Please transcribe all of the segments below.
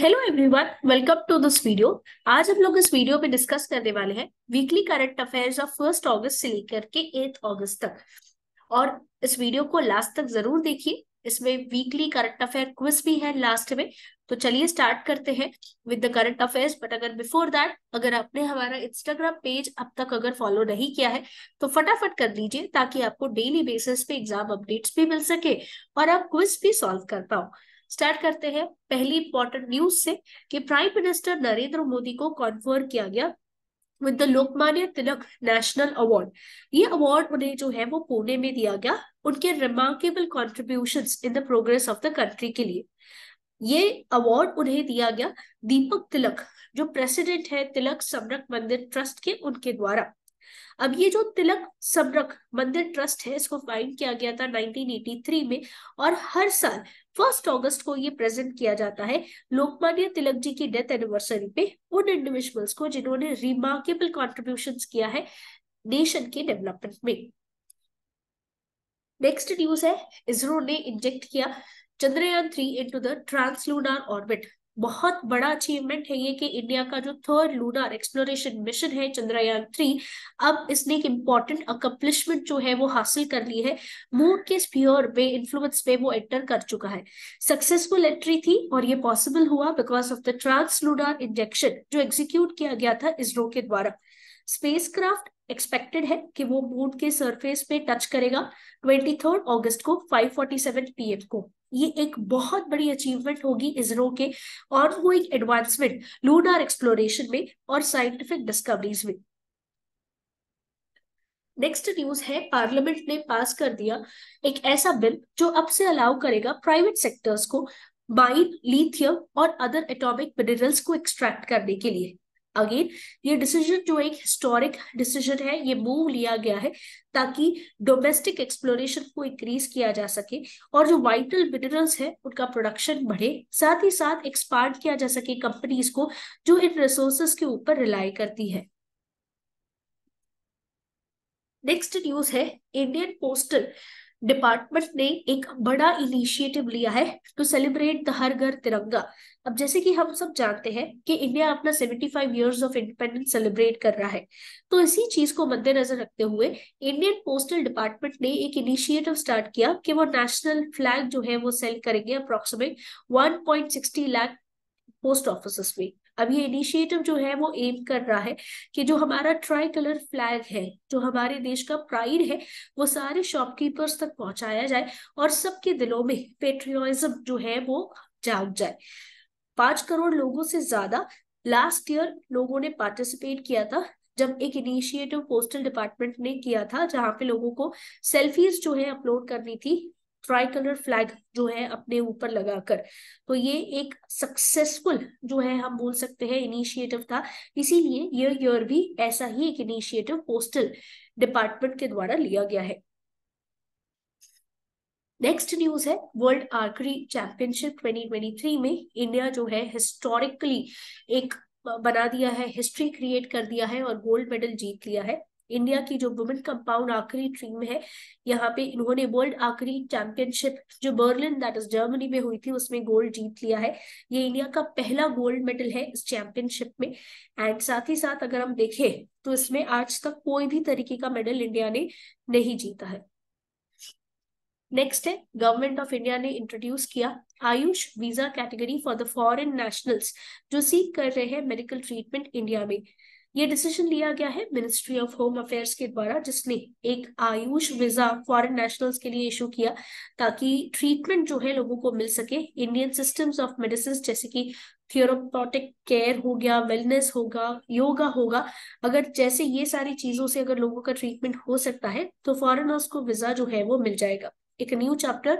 Hello everyone welcome to this video आज हम लोग इस वीडियो पे डिस्कस करने वाले हैं weekly current affairs of first August से लेकर के एथ अगस्त तक और इस वीडियो को लास्ट तक जरूर देखिए इसमें वीकली करंट अफेयर क्विज भी है लास्ट में तो चलिए स्टार्ट करते हैं with the current affairs but अगर बिफोर दैट अगर आपने हमारा इंस्टाग्राम पेज अब तक अगर फॉलो नहीं किया है तो फटाफट कर लीजिए ताकि आपको डेली बेसिस पे एग्जाम अपडेट्स भी मिल सके और आप क्विज भी सॉल्व कर पाओ स्टार्ट करते हैं पहली इंपॉर्टेंट न्यूज से कि प्राइम मिनिस्टर नरेंद्र मोदी को कॉन्फर किया गया with the Lokmanya Tilak national award ये अवार्ड उन्हें जो है वो पुणे में दिया गया उनके remarkable contribution in the progress of the country के लिए ये अवार्ड उन्हें दिया गया दीपक तिलक जो प्रेसिडेंट है तिलक समरक मंदिर ट्रस्ट के उनके द्वारा अब ये जो तिलक सबरक मंदिर ट्रस्ट है इसको फाइंड किया गया था 1983 में और हर साल फर्स्ट अगस्त को ये प्रेजेंट किया जाता है लोकमान्य तिलक जी की डेथ एनिवर्सरी पे उन इंडिविजुअल्स को जिन्होंने रिमार्केबल कॉन्ट्रीब्यूशन किया है नेशन के डेवलपमेंट में नेक्स्ट न्यूज है इसरो ने इंजेक्ट किया Chandrayaan three into the translunar orbit बहुत बड़ा अचीवमेंट है ये कि इंडिया का जो थर्ड लूनर एक्सप्लोरेशन मिशन है चंद्रयान थ्री अब इसने एक इम्पॉर्टेंट अकम्पलिशमेंट जो है वो हासिल कर ली है मून के स्पीयर में इन्फ्लुएंस पे वो एंटर कर चुका है सक्सेसफुल एंट्री थी और ये पॉसिबल हुआ because of the trans lunar injection जो एग्जीक्यूट किया गया था इसरो के द्वारा स्पेस एक्सपेक्टेड है कि वो मून के सरफेस पे टच करेगा ट्वेंटी अगस्त को 5:47 पीएम को ये एक बहुत बड़ी अचीवमेंट होगी इसरो के और वो एक एडवांसमेंट लूनार एक्सप्लोरेशन में और साइंटिफिक डिस्कवरीज में नेक्स्ट न्यूज है पार्लियामेंट ने पास कर दिया एक ऐसा बिल जो अब से अलाउ करेगा प्राइवेट सेक्टर्स को माइन लिथियम और अदर एटॉमिक मिनरल्स को एक्सट्रैक्ट करने के लिए अगेन ये डिसीजन जो एक हिस्टोरिक डिसीजन है ये मूव लिया गया है ताकि डोमेस्टिक एक्सप्लोरेशन को इंक्रीज किया जा सके और जो वाइटल मिनरल्स है उनका प्रोडक्शन बढ़े साथ ही साथ एक्सपांड किया जा सके कंपनीज को जो इन रिसोर्सेस के ऊपर रिलाई करती है नेक्स्ट न्यूज है इंडियन पोस्टल डिपार्टमेंट ने एक बड़ा इनिशिएटिव लिया है टू सेलिब्रेट द हर घर तिरंगा अब जैसे कि हम सब जानते हैं कि इंडिया अपना 75 ईयर्स ऑफ इंडिपेंडेंस सेलिब्रेट कर रहा है तो इसी चीज को मद्देनजर रखते हुए इंडियन पोस्टल डिपार्टमेंट ने एक इनिशिएटिव स्टार्ट किया कि वो नेशनल फ्लैग जो है वो सेल करेंगे अप्रोक्सीमेट 1.60 लाख पोस्ट ऑफिस में अब ये इनिशिएटिव जो है वो एम कर रहा है कि जो हमारा ट्राई कलर फ्लैग है जो हमारे देश का प्राइड है वो सारे शॉपकीपर्स तक पहुंचाया जाए और सबके दिलों में पेट्रियोटिज्म जो है वो जाग जाए पांच करोड़ लोगों से ज्यादा लास्ट ईयर लोगों ने पार्टिसिपेट किया था जब एक इनिशिएटिव पोस्टल डिपार्टमेंट ने किया था जहां पे लोगों को सेल्फीज जो है अपलोड करनी थी ट्राई कलर फ्लैग जो है अपने ऊपर लगाकर तो ये एक सक्सेसफुल जो है हम बोल सकते हैं इनिशिएटिव था इसीलिए ये ईयर भी ऐसा ही एक इनिशिएटिव पोस्टल डिपार्टमेंट के द्वारा लिया गया है नेक्स्ट न्यूज है वर्ल्ड आर्करी चैंपियनशिप 2023 में इंडिया जो है हिस्टोरिकली एक बना दिया है हिस्ट्री क्रिएट कर दिया है और गोल्ड मेडल जीत लिया है इंडिया की जो वुमेन कंपाउंड आखिरी टीम है यहाँ पे इन्होंने वर्ल्ड आखिरी चैंपियनशिप जो बर्लिन दैट इज जर्मनी में हुई थी उसमें गोल्ड जीत लिया है ये इंडिया का पहला गोल्ड मेडल है इस चैंपियनशिप में एंड साथ ही साथ अगर हम देखें तो इसमें आज तक कोई भी तरीके का मेडल इंडिया ने नहीं जीता है नेक्स्ट है गवर्नमेंट ऑफ इंडिया ने इंट्रोड्यूस किया Ayush visa category for the foreign nationals जो सीख कर रहे हैं मेडिकल ट्रीटमेंट इंडिया में ये डिसीजन लिया गया है मिनिस्ट्री ऑफ होम अफेयर्स के द्वारा जिसने एक आयुष वीजा फॉरेन नेशनल्स के लिए इशू किया ताकि ट्रीटमेंट जो है लोगों को मिल सके इंडियन सिस्टम्स ऑफ मेडिसिन जैसे कि थियोरोपोटिक केयर हो गया वेलनेस होगा योगा होगा अगर जैसे ये सारी चीजों से अगर लोगों का ट्रीटमेंट हो सकता है तो फॉरनर्स को वीजा जो है वो मिल जाएगा एक new chapter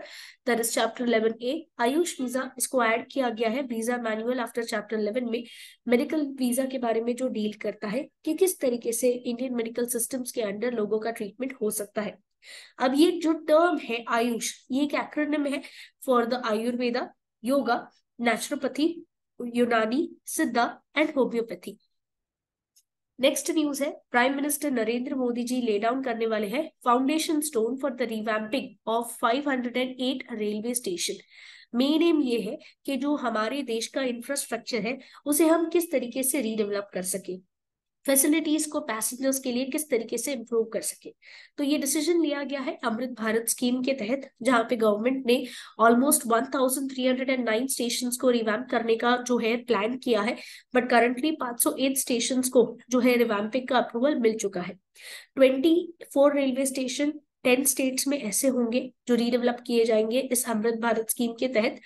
that is chapter eleven A Ayush visa इसको ऐड किया गया है visa manual after chapter eleven में मेडिकल वीजा के बारे में जो डील करता है कि किस तरीके से इंडियन मेडिकल सिस्टम्स के अंडर लोगों का ट्रीटमेंट हो सकता है अब ये जो टर्म है आयुष ये एक एक्रोनिम है for the Ayurveda yoga naturopathy Unani Siddha and homeopathy next news है prime minister Narendra Modi ji lay down करने वाले हैं foundation stone for the revamping of 508 railway station main aim ये है कि जो हमारे देश का इंफ्रास्ट्रक्चर है उसे हम किस तरीके से रीडेवलप कर सके फैसिलिटीज को पैसेंजर्स के लिए किस तरीके से इम्प्रूव कर सके तो ये डिसीजन लिया गया है अमृत भारत स्कीम के तहत जहाँ पे गवर्नमेंट ने ऑलमोस्ट 1309 स्टेशंस को रिवैम करने का जो है प्लान किया है बट करंटली 508 स्टेशंस को जो है रिवैम्पिंग का अप्रूवल मिल चुका है 24 रेलवे स्टेशन टेन स्टेट्स में ऐसे होंगे जो रीडेवलप किए जाएंगे इस अमृत भारत स्कीम के तहत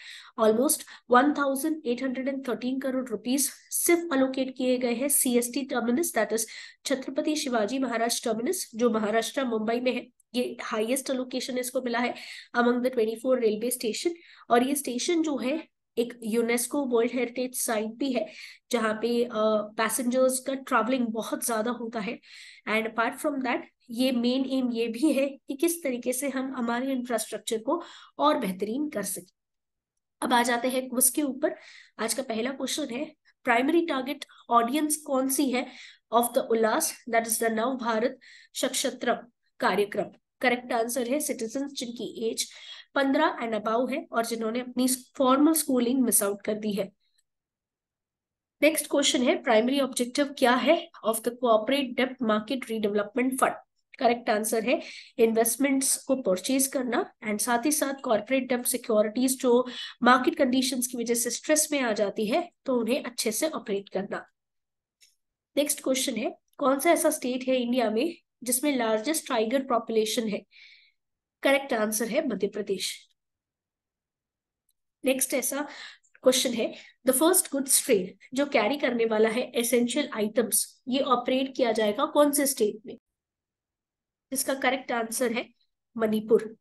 ऑलमोस्ट 1813 करोड़ रुपीस सिर्फ अलोकेट किए गए हैं CST terminus that is Chhatrapati Shivaji Maharaj terminus जो महाराष्ट्र मुंबई में है ये हाईएस्ट अलोकेशन इसको मिला है अमंग द 24 रेलवे स्टेशन और ये स्टेशन जो है एक यूनेस्को वर्ल्ड हेरिटेज साइट भी है जहाँ पे पैसेंजर्स का ट्रैवलिंग बहुत ज़्यादा होता है एंड अपार्ट फ्रॉम दैट ये मेन एम ये भी है कि किस तरीके से हम हमारे इंफ्रास्ट्रक्चर को और बेहतरीन कर सकें अब आ जाते हैं क्विज के ऊपर आज का पहला क्वेश्चन है प्राइमरी टारगेट ऑडियंस कौन सी है of the Ullas that is the Nav Bharat Saksharta Karyakram correct answer है सिटीजन जिनकी एज पंद्रह एंड अबाउ है और जिन्होंने अपनी फॉर्मल स्कूलिंग मिस आउट कर दी है नेक्स्ट क्वेश्चन है प्राइमरी ऑब्जेक्टिव क्या है of the corporate debt market redevelopment fund correct answer है इन्वेस्टमेंट्स को परचेज करना एंड साथ ही साथ कॉर्पोरेट डेप सिक्योरिटीज जो मार्केट कंडीशंस की वजह से स्ट्रेस में आ जाती है तो उन्हें अच्छे से ऑपरेट करना नेक्स्ट क्वेश्चन है कौन सा ऐसा स्टेट है इंडिया में जिसमें लार्जेस्ट टाइगर पॉपुलेशन है करेक्ट आंसर है मध्य प्रदेश नेक्स्ट ऐसा क्वेश्चन है द फर्स्ट गुड्स ट्रेन जो कैरी करने वाला है एसेंशियल आइटम्स ये ऑपरेट किया जाएगा कौन से स्टेट में इसका करेक्ट आंसर है मणिपुर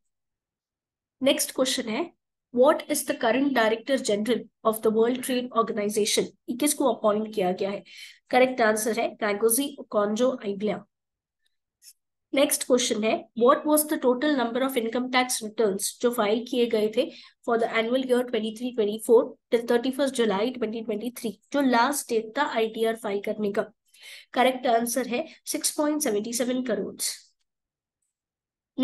नेक्स्ट क्वेश्चन है what is the current director general of the world trade organization किसको अपॉइंट किया गया है करेक्ट आंसर है Ngozi Okonjo Iweala next question है what was the total number of income tax returns जो file किए गए थे for the annual year 23-24 till 31 July 2023 जो लास्ट डेट था आईटीआर फाइल करने का करेक्ट आंसर है 6.77 करोड़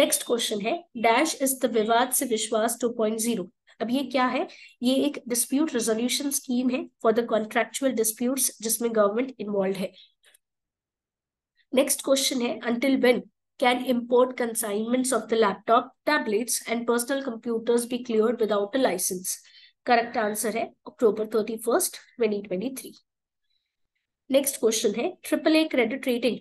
नेक्स्ट क्वेश्चन है dash is the Vivad se विश्वास 2.0 अब ये क्या है ये एक डिस्प्यूट रेजोल्यूशन स्कीम है फॉर द कॉन्ट्रेक्चुअल डिस्प्यूट्स जिसमें गवर्नमेंट इन्वॉल्व है नेक्स्ट क्वेश्चन है until when can import consignments of the laptop, tablets, and personal computers be cleared without a license? correct answer hai october 31st 2023 next question hai triple a credit rating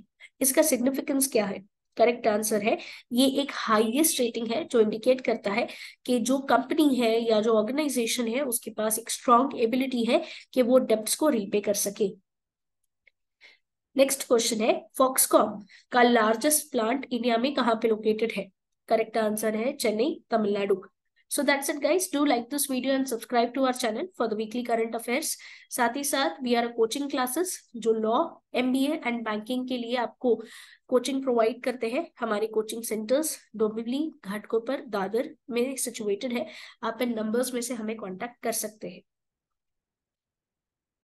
iska significance kya hai correct answer है ये एक highest rating है जो indicate करता है कि जो company है या जो ऑर्गेनाइजेशन है उसके पास एक स्ट्रॉन्ग एबिलिटी है कि वो डेप्ट को रीपे कर सके नेक्स्ट क्वेश्चन है फॉक्सकॉम का लार्जेस्ट प्लांट इंडिया में कहाँ पे लोकेटेड है करेक्ट आंसर है Chennai Tamil Nadu so that's it guys do like this video and subscribe to our channel for the weekly current affairs साथ ही साथ वी आर कोचिंग क्लासेस जो लॉ एमबीए एंड बैंकिंग के लिए आपको कोचिंग प्रोवाइड करते हैं हमारे कोचिंग सेंटर्स डोंबिवली घाटकोपर दादर में सिचुएटेड है आप इन नंबर्स में से हमें कॉन्टेक्ट कर सकते हैं